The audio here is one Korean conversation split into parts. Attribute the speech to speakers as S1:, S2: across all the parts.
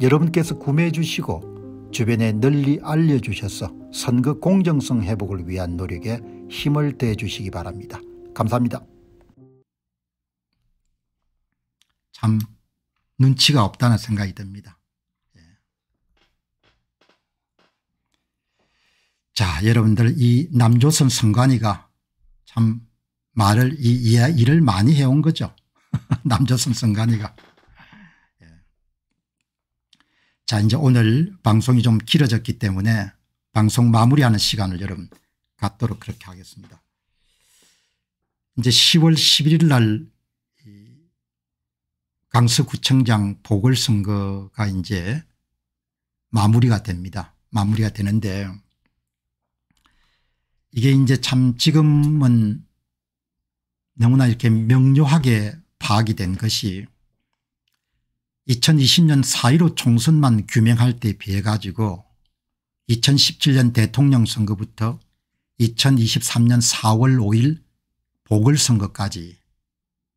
S1: 여러분께서 구매해 주시고 주변에 널리 알려주셔서 선거 공정성 회복을 위한 노력에 힘을 대해 주시기 바랍니다. 감사합니다. 참 눈치가 없다는 생각이 듭니다. 예. 자 여러분들 이 남조선 선관위가 참 말을 이 일을 많이 해온 거죠. 남조선 선관위가. 자 이제 오늘 방송이 좀 길어졌기 때문에 방송 마무리하는 시간을 여러분 갖도록 그렇게 하겠습니다. 이제 10월 11일 날 강서구청장 보궐선거가 이제 마무리가 됩니다. 마무리가 되는데 이게 이제 참 지금은 너무나 이렇게 명료하게 파악이 된 것이 2020년 4.15 총선만 규명할 때 비해 가지고 2017년 대통령 선거부터 2023년 4월 5일 보궐선거까지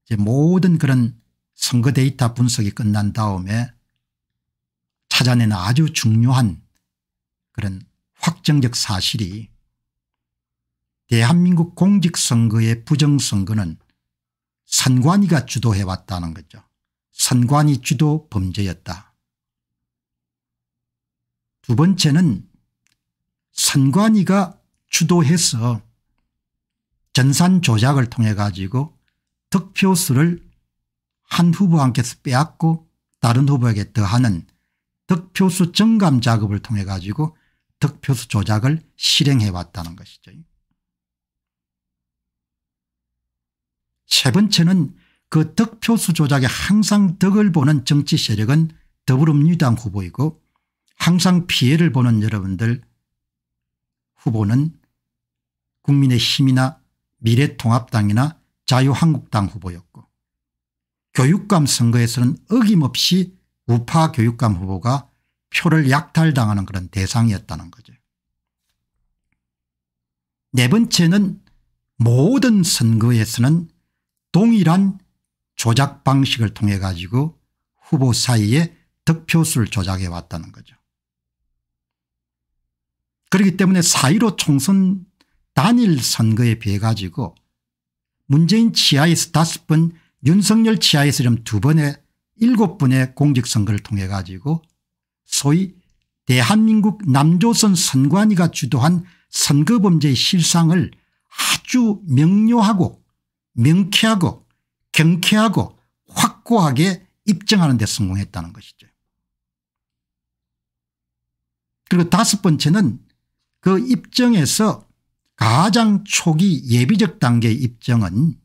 S1: 이제 모든 그런 선거 데이터 분석이 끝난 다음에 찾아낸 아주 중요한 그런 확정적 사실이 대한민국 공직선거의 부정선거는 선관위가 주도해왔다는 거죠. 선관위 주도 범죄였다. 두 번째는 산관이가 주도해서 전산 조작을 통해 가지고 득표수를 한 후보한테서 빼앗고 다른 후보에게 더하는 득표수 증감 작업을 통해 가지고 득표수 조작을 실행해 왔다는 것이죠. 세 번째는 그 득표수 조작에 항상 덕을 보는 정치 세력은 더불어민주당 후보이고 항상 피해를 보는 여러분들 후보는 국민의힘이나 미래통합당이나 자유한국당 후보였고 교육감 선거에서는 어김없이 우파 교육감 후보가 표를 약탈당하는 그런 대상이었다는 거죠. 네 번째는 모든 선거에서는 동일한 조작 방식을 통해 가지고 후보 사이에 득표수를 조작해 왔다는 거죠. 그렇기 때문에 사1로 총선 단일 선거에 비해 가지고 문재인 치하에서 다섯 번 윤석열 치하에서 좀 두 번의 일곱 번의 공직선거를 통해 가지고 소위 대한민국 남조선 선관위가 주도한 선거범죄의 실상을 아주 명료하고 명쾌하고 경쾌하고 확고하게 입증하는 데 성공했다는 것이죠. 그리고 다섯 번째는 그 입증에서 가장 초기 예비적 단계 의 입증은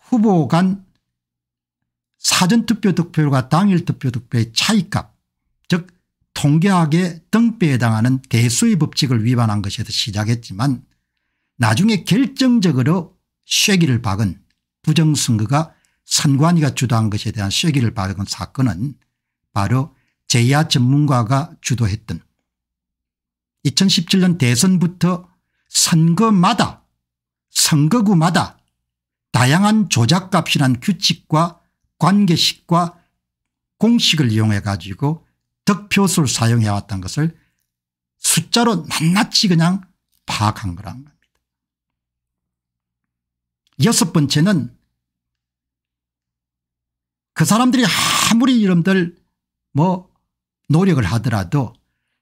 S1: 후보 간 사전투표 득표율과 당일 투표 득표의 차이값 즉 통계학의 등배에 해당하는 대수의 법칙을 위반한 것에서 시작했지만 나중에 결정적으로 쉐기를 박은 부정선거가 선관위가 주도한 것에 대한 쐐기를 박은 사건은 바로 제야 전문가가 주도했던 2017년 대선부터 선거마다 선거구마다 다양한 조작값이란 규칙과 관계식과 공식을 이용해 가지고 득표수를 사용해 왔던 것을 숫자로 낱낱이 그냥 파악한 거란 겁니다. 여섯 번째는 그 사람들이 아무리 이름들 뭐 노력을 하더라도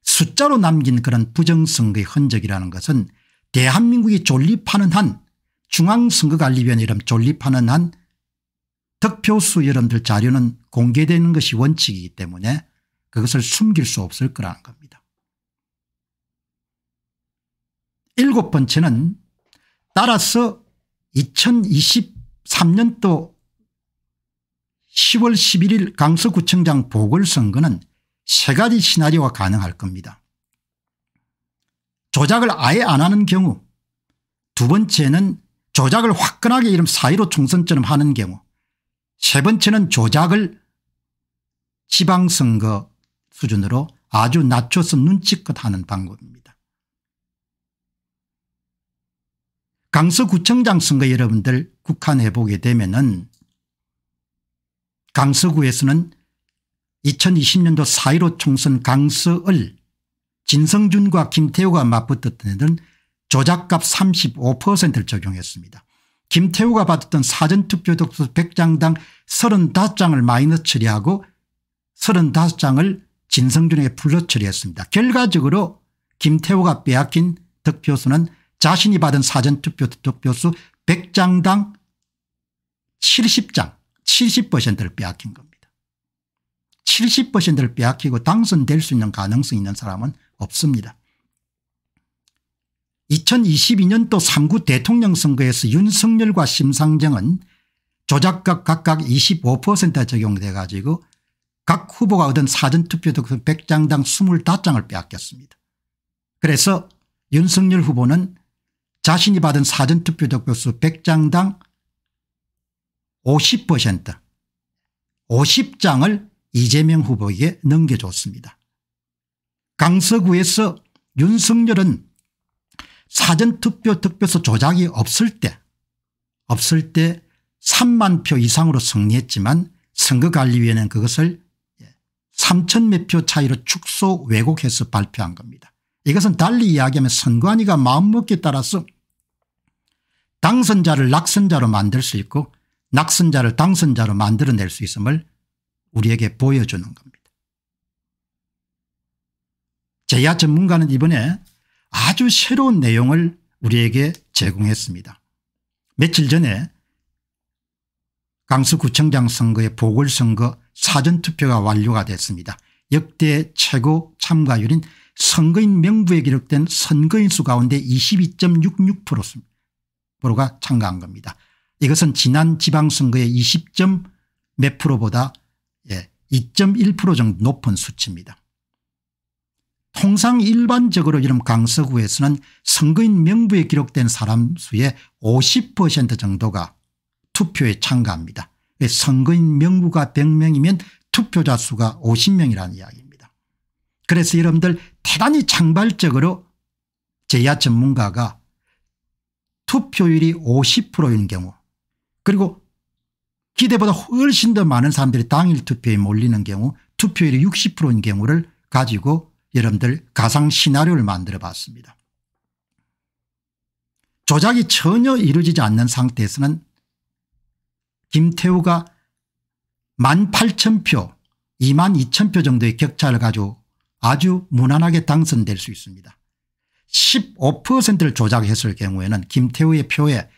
S1: 숫자로 남긴 그런 부정선거의 흔적이라는 것은 대한민국이 존립하는 한 중앙선거관리위원 이름 존립하는 한 득표수 여러분들 자료는 공개되는 것이 원칙이기 때문에 그것을 숨길 수 없을 거라는 겁니다. 일곱 번째는 따라서 2023년도 10월 11일 강서구청장 보궐선거는 세 가지 시나리오가 가능할 겁니다. 조작을 아예 안 하는 경우 두 번째는 조작을 화끈하게 이름 사이로 총선처럼 하는 경우 세 번째는 조작을 지방선거 수준으로 아주 낮춰서 눈치껏 하는 방법입니다. 강서구청장 선거 여러분들 국한해보게 되면 은 강서구에서는 2020년도 4.15 총선 강서을 진성준과 김태우가 맞붙었던 애들은 조작값 35%를 적용했습니다. 김태우가 받았던 사전투표 독수 100장당 35장을 마이너 처리하고 35장을 진성준에게 불러 처리했습니다. 결과적으로 김태우가 빼앗긴 득표수는 자신이 받은 사전투표 득표수 100장당 70장 70%를 빼앗긴 겁니다. 70%를 빼앗기고 당선될 수 있는 가능성이 있는 사람은 없습니다. 2022년도 3구 대통령 선거에서 윤석열과 심상정은 조작각 각각 25% 적용돼 가지고 각 후보가 얻은 사전투표 득표 그 100장당 25장을 빼앗겼습니다. 그래서 윤석열 후보는 자신이 받은 사전투표 득표수 그 100장당 50% 50장을 이재명 후보에게 넘겨줬습니다. 강서구에서 윤석열은 사전투표 특표수 조작이 없을 때 없을 때 3만 표 이상으로 승리했지만 선거관리위원회는 그것을 3천 몇 표 차이로 축소 왜곡해서 발표한 겁니다. 이것은 달리 이야기하면 선관위가 마음먹기에 따라서 당선자를 낙선자로 만들 수 있고 낙선자를 당선자로 만들어낼 수 있음을 우리에게 보여주는 겁니다. 제야 전문가는 이번에 아주 새로운 내용을 우리에게 제공했습니다. 며칠 전에 강서구청장 선거의 보궐선거 사전투표가 완료가 됐습니다. 역대 최고 참가율인 선거인 명부에 기록된 선거인 수 가운데 22.66%가 참가한 겁니다. 이것은 지난 지방선거의 20점 몇 프로보다 2.1% 예, 정도 높은 수치입니다. 통상 일반적으로 이런 강서구에서는 선거인 명부에 기록된 사람 수의 50% 정도가 투표에 참가합니다. 예, 선거인 명부가 100명이면 투표자 수가 50명이라는 이야기입니다. 그래서 여러분들 대단히 창발적으로 제야 전문가가 투표율이 50%인 경우 그리고 기대보다 훨씬 더 많은 사람들이 당일 투표에 몰리는 경우 투표율이 60%인 경우를 가지고 여러분들 가상 시나리오를 만들어 봤습니다. 조작이 전혀 이루어지지 않는 상태에서는 김태우가 1만 8천 표 2만 2천 표 정도의 격차를 가지고 아주 무난하게 당선될 수 있습니다. 15%를 조작했을 경우에는 김태우의 표에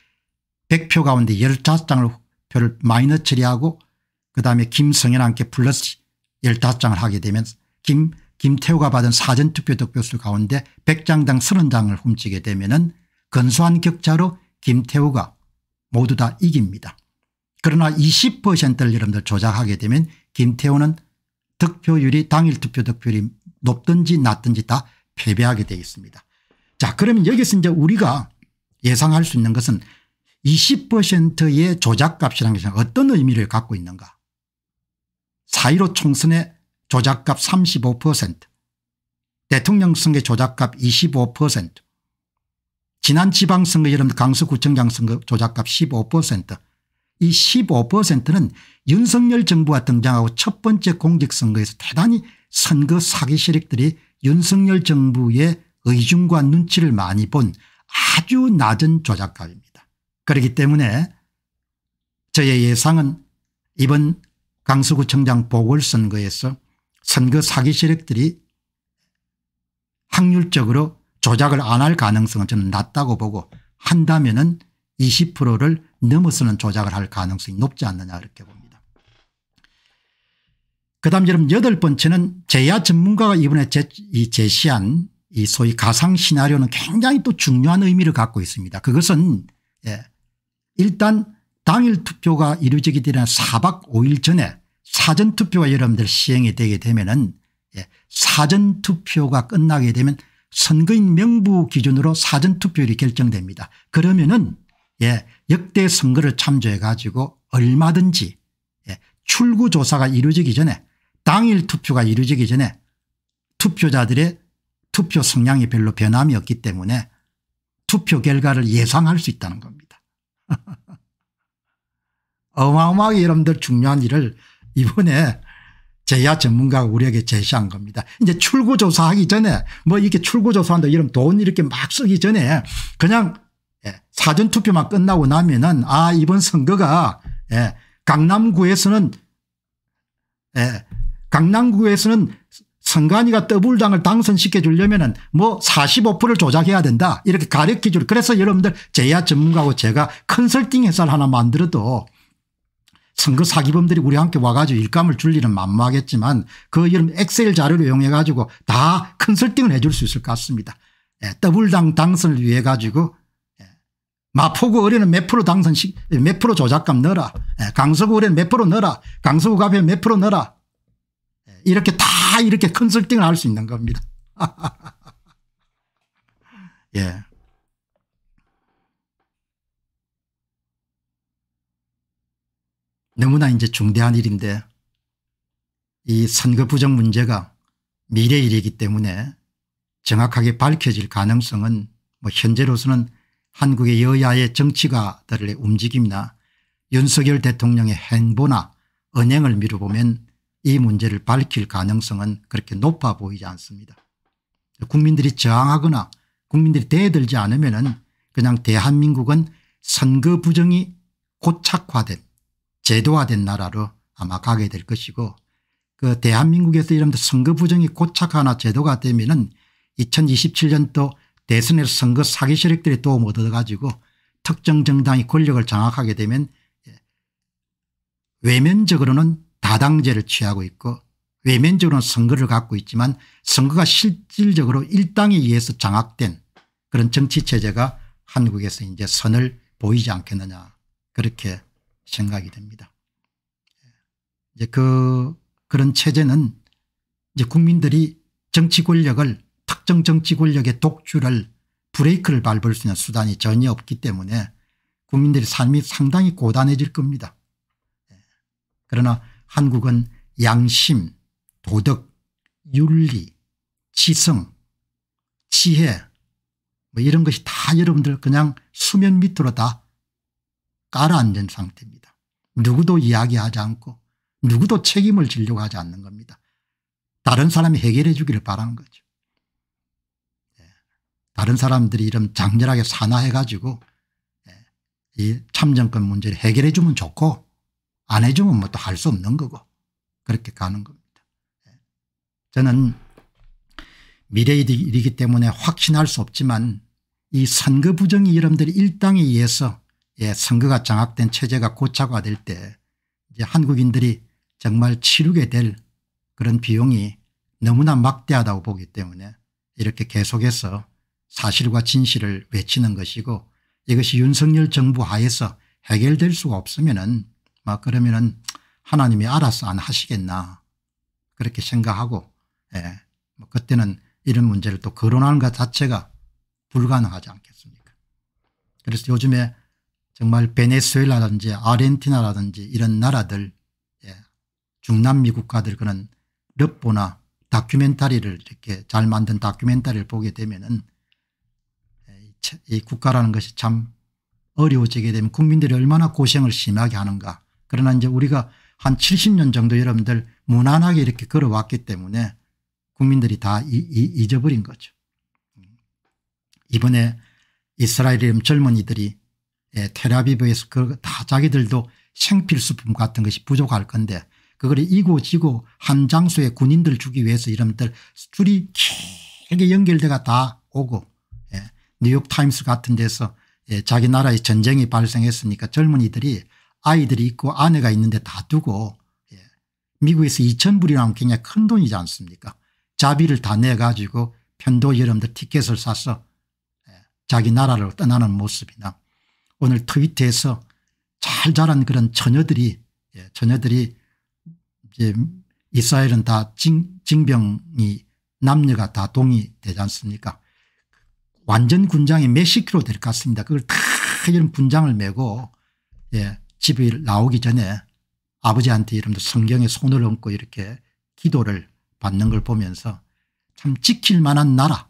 S1: 100표 가운데 15장을 표를 마이너 처리하고 그다음에 김성현한테 플러스 15장을 하게 되면 김김태우가 받은 사전투표 득표수 가운데 100장당 30장을 훔치게 되면 은 근소한 격차로 김태우가 모두 다 이깁니다. 그러나 20%를 여러분들 조작하게 되면 김태우는 득표율이 당일 투표 득표율이 높든지 낮든지 다 패배하게 되어 있습니다. 자 그러면 여기서 이제 우리가 예상할 수 있는 것은 20%의 조작값이라는 것이 어떤 의미를 갖고 있는가 4.15 총선의 조작값 35% 대통령 선거 조작값 25% 지난 지방선거 여름 강서구청장 선거 조작값 15%. 이 15%는 윤석열 정부가 등장하고 첫 번째 공직선거에서 대단히 선거 사기 세력들이 윤석열 정부의 의중과 눈치를 많이 본 아주 낮은 조작값입니다. 그렇기 때문에 저의 예상은 이번 강서구청장 보궐선거에서 선거 사기 세력들이 확률적으로 조작을 안 할 가능성은 저는 낮다고 보고 한다면 은 20%를 넘어서는 조작을 할 가능성이 높지 않느냐 이렇게 봅니다. 그 다음 여러분 여덟 번째는 제야 전문가가 이번에 제, 이 제시한 이 소위 가상 시나리오는 굉장히 또 중요한 의미를 갖고 있습니다. 그것은 예, 일단 당일 투표가 이루어지게 되는 4박 5일 전에 사전투표가 여러분들 시행이 되게 되면 은 예, 사전투표가 끝나게 되면 선거인 명부 기준으로 사전투표율이 결정됩니다. 그러면은 예, 역대 선거를 참조해 가지고 얼마든지 예, 출구조사가 이루어지기 전에 당일 투표가 이루어지기 전에 투표자들의 투표 성향이 별로 변함이 없기 때문에 투표 결과를 예상할 수 있다는 겁니다. 어마어마하게 여러분들 중요한 일을 이번에 제야 전문가가 우리에게 제시한 겁니다. 이제 출구조사하기 전에 뭐 이렇게 출구조사한다 이런 돈 이렇게 막 쓰기 전에 그냥 예, 사전투표만 끝나고 나면은 아 이번 선거가 예, 강남구에서는 예, 강남구에서는 선관위가 더불당을 당선시켜주려면 은뭐 45%를 조작해야 된다 이렇게 가력 기준 그래서 여러분들 제야 전문가하고 제가 컨설팅 회사를 하나 만들어도 선거 사기범들이 우리 함께 와가지고 일감을 줄 일은 만무하겠지만 그 이런 엑셀 자료를 이용해 가지고 다 컨설팅을 해줄 수 있을 것 같습니다. 예, 더블당 당선을 위해 가지고 예, 마포구 어뢰는몇 프로 당선식 몇 프로 조작감 넣어라. 예, 강서구 어뢰는몇 프로 넣어라. 강서구 가면 몇 프로 넣어라. 이렇게 다 이렇게 컨설팅을 할 수 있는 겁니다. 예. 너무나 이제 중대한 일인데 이 선거 부정 문제가 미래 일이기 때문에 정확하게 밝혀질 가능성은 뭐 현재로서는 한국의 여야의 정치가들의 움직임이나 윤석열 대통령의 행보나 언행을 미뤄보면 이 문제를 밝힐 가능성은 그렇게 높아 보이지 않습니다. 국민들이 저항하거나 국민들이 대들지 않으면 은 그냥 대한민국은 선거 부정이 고착화된 제도화된 나라로 아마 가게 될 것이고 그 대한민국에서 이런 선거 부정이 고착화나 제도가 되면 은 2027년도 대선에서 선거 사기 세력들의 도움 얻어가지고 특정 정당이 권력을 장악하게 되면 예, 외면적으로는 다당제를 취하고 있고 외면적으로는 선거를 갖고 있지만 선거가 실질적으로 일당에 의해서 장악된 그런 정치체제가 한국에서 이제 선을 보이지 않겠느냐 그렇게 생각이 됩니다. 이제 그 그런 체제는 이제 국민들이 정치 권력을 특정 정치 권력의 독주를 브레이크를 밟을 수 있는 수단이 전혀 없기 때문에 국민들의 삶이 상당히 고단해질 겁니다. 예. 그러나 한국은 양심, 도덕, 윤리, 지성, 지혜 뭐 이런 것이 다 여러분들 그냥 수면 밑으로 다 깔아앉은 상태입니다. 누구도 이야기하지 않고 누구도 책임을 지려고 하지 않는 겁니다. 다른 사람이 해결해 주기를 바라는 거죠. 예. 다른 사람들이 이런 장렬하게 산화해 가지고 예. 이 참정권 문제를 해결해 주면 좋고 안 해주면 뭐 또 할 수 없는 거고 그렇게 가는 겁니다. 예. 저는 미래 일이기 때문에 확신할 수 없지만 이 선거 부정이 여러분들 일당에 의해서 예, 선거가 장악된 체제가 고착화될 때 이제 한국인들이 정말 치르게 될 그런 비용이 너무나 막대하다고 보기 때문에 이렇게 계속해서 사실과 진실을 외치는 것이고 이것이 윤석열 정부 하에서 해결될 수가 없으면 은막 그러면은 하나님이 알아서 안 하시겠나 그렇게 생각하고 예. 뭐 그때는 이런 문제를 또 거론하는 것 자체가 불가능하지 않겠습니까 그래서 요즘에 정말 베네수엘라든지 아르헨티나라든지 이런 나라들 예. 중남미 국가들 그런 럽보나 다큐멘터리를 이렇게 잘 만든 다큐멘터리를 보게 되면은 예, 이 국가라는 것이 참 어려워지게 되면 국민들이 얼마나 고생을 심하게 하는가 그러나 이제 우리가 한 70년 정도 여러분들 무난하게 이렇게 걸어왔기 때문에 국민들이 다 이, 이, 잊어버린 거죠. 이번에 이스라엘의 젊은이들이 예, 테라비브에서 그 다 자기들도 생필수품 같은 것이 부족할 건데 그걸 이고 지고 한 장소에 군인들 주기 위해서 이런들 줄이 길게 연결돼가 다 오고 예, 뉴욕타임스 같은 데서 예, 자기 나라의 전쟁이 발생했으니까 젊은이들이 아이들이 있고 아내가 있는데 다 두고 예. 미국에서 2천불이라면 굉장히 큰 돈이지 않습니까 자비를 다 내가지고 편도 여러분들 티켓을 사서 예. 자기 나라를 떠나는 모습이나 오늘 트위터에서 잘 자란 그런 처녀들이 예. 처녀들이 이제 이스라엘은 다 징, 징병이 남녀가 다 동의되지 않습니까 완전 군장이 몇십 킬로 될 것 같습니다. 그걸 다 이런 분장을 메고 예, 집에 나오기 전에 아버지한테 이름도 성경에 손을 얹고 이렇게 기도를 받는 걸 보면서 참 지킬 만한 나라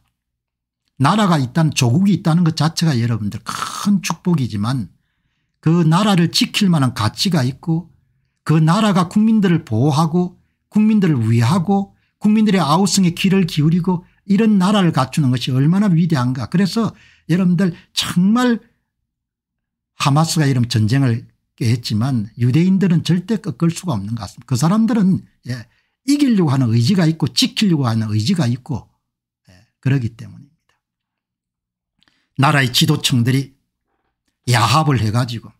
S1: 나라가 있다는 조국이 있다는 것 자체가 여러분들 큰 축복이지만 그 나라를 지킬 만한 가치가 있고 그 나라가 국민들을 보호하고 국민들을 위하고 국민들의 아우성에 귀를 기울이고 이런 나라를 갖추는 것이 얼마나 위대한가 그래서 여러분들 정말 하마스가 이런 전쟁을 했지만 유대인들은 절대 꺾을 수가 없는 것 같습니다. 그 사람들은 예, 이기려고 하는 의지가 있고 지키려고 하는 의지가 있고 예, 그러기 때문입니다. 나라의 지도층들이 야합을 해가지고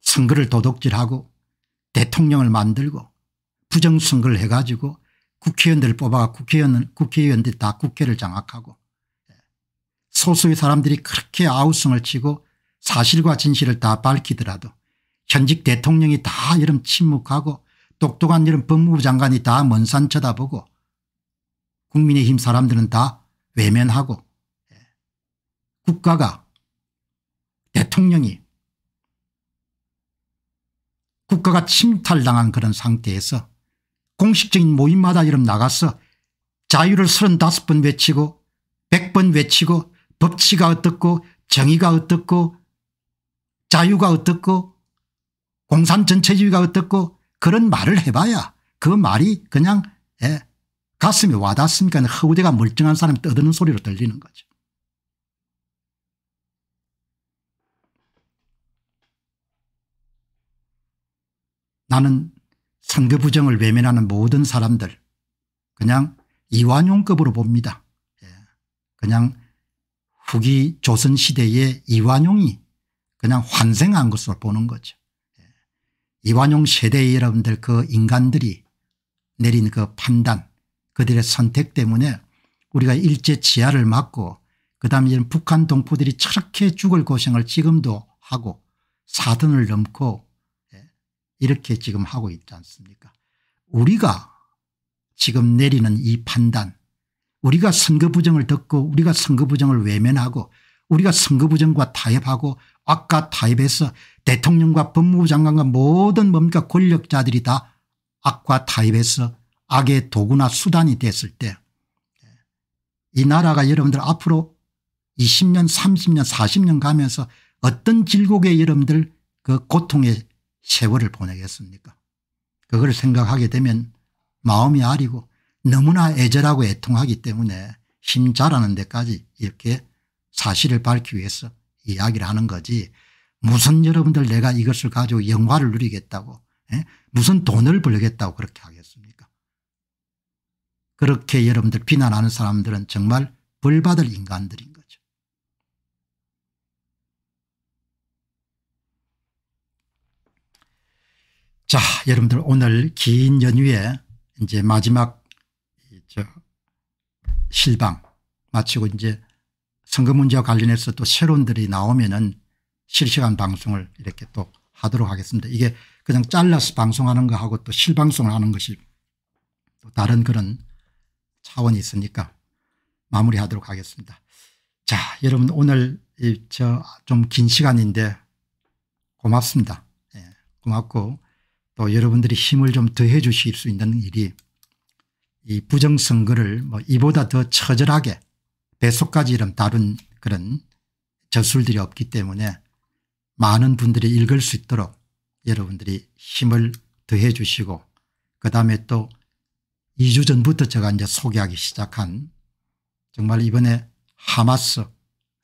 S1: 선거를 도둑질하고 대통령을 만들고 부정선거를 해가지고 국회의원들을 뽑아가 국회의원, 국회의원들이 다 국회를 장악하고 예, 소수의 사람들이 그렇게 아우성을 치고 사실과 진실을 다 밝히더라도 현직 대통령이 다 이름 침묵하고 똑똑한 이름 법무부 장관이 다 먼 산 쳐다보고 국민의힘 사람들은 다 외면하고 예, 국가가 대통령이 국가가 침탈당한 그런 상태에서 공식적인 모임마다 이름 나가서 자유를 35번 외치고 100번 외치고 법치가 어떻고 정의가 어떻고 자유가 어떻고 공산 전체주의가 어떻고 그런 말을 해봐야 그 말이 그냥 예, 가슴에 와닿습니까 허우대가 멀쩡한 사람이 떠드는 소리로 들리는 거죠. 나는 선거 부정을 외면하는 모든 사람들 그냥 이완용급으로 봅니다. 예, 그냥 후기 조선시대의 이완용이 그냥 환생한 것으로 보는 거죠. 예. 이완용 세대의 여러분들 그 인간들이 내린 그 판단 그들의 선택 때문에 우리가 일제 치하를 맞고 그다음에 이런 북한 동포들이 저렇게 죽을 고생을 지금도 하고 사돈을 넘고 예, 이렇게 지금 하고 있지 않습니까 우리가 지금 내리는 이 판단 우리가 선거부정을 듣고 우리가 선거부정을 외면하고 우리가 선거부정과 타협하고 아까 타입에서 대통령과 법무부 장관과 모든 뭡니까 권력자들이 다 악과 타입에서 악의 도구나 수단이 됐을 때 이 나라가 여러분들 앞으로 20년 30년 40년 가면서 어떤 질곡의 여러분들 그 고통의 세월을 보내겠습니까 그걸 생각하게 되면 마음이 아리고 너무나 애절하고 애통하기 때문에 힘 자라는 데까지 이렇게 사실을 밝히기 위해서 이야기를 하는 거지 무슨 여러분들 내가 이것을 가지고 영화를 누리겠다고 에? 예? 무슨 돈을 벌겠다고 그렇게 하겠습니까 그렇게 여러분들 비난하는 사람들은 정말 벌받을 인간들인 거죠. 자 여러분들 오늘 긴 연휴에 이제 마지막 저 실방 마치고 이제 선거 문제와 관련해서 또 새로운들이 나오면은 실시간 방송을 이렇게 또 하도록 하겠습니다. 이게 그냥 잘라서 방송하는 거하고 또 실방송을 하는 것이 또 다른 그런 차원이 있으니까 마무리하도록 하겠습니다. 자 여러분 오늘 저 좀 긴 시간인데 고맙습니다. 예, 고맙고 또 여러분들이 힘을 좀 더 해 주실 수 있는 일이 이 부정선거를 뭐 이보다 더 처절하게 배속까지 이름 다른 그런 저술들이 없기 때문에 많은 분들이 읽을 수 있도록 여러분들이 힘을 더해 주시고 그다음에 또 2주 전부터 제가 이제 소개하기 시작한 정말 이번에 하마스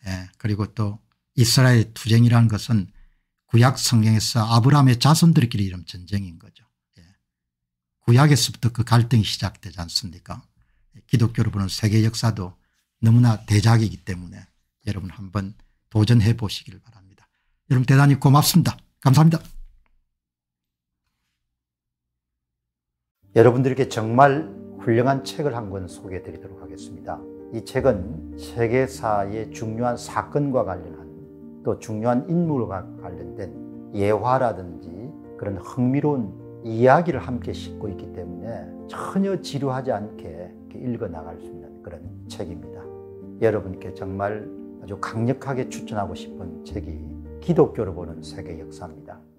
S1: 예, 그리고 또 이스라엘 투쟁이라는 것은 구약 성경에서 아브라함의 자손들끼리 이름 전쟁인 거죠. 예. 구약에서부터 그 갈등이 시작되지 않습니까 기독교로 보는 세계 역사도 너무나 대작이기 때문에 여러분 한번 도전해 보시길 바랍니다. 여러분 대단히 고맙습니다. 감사합니다. 여러분들에 정말 훌륭한 책을 한 권 소개해 드리도록 하겠습니다. 이 책은 세계사의 중요한 사건과 관련한 또 중요한 인물과 관련된 예화라든지 그런 흥미로운 이야기를 함께 싣고 있기 때문에 전혀 지루하지 않게 읽어 나갈 수 있는 그런 책입니다. 여러분께 정말 아주 강력하게 추천하고 싶은 책이 기독교를 보는 세계 역사입니다.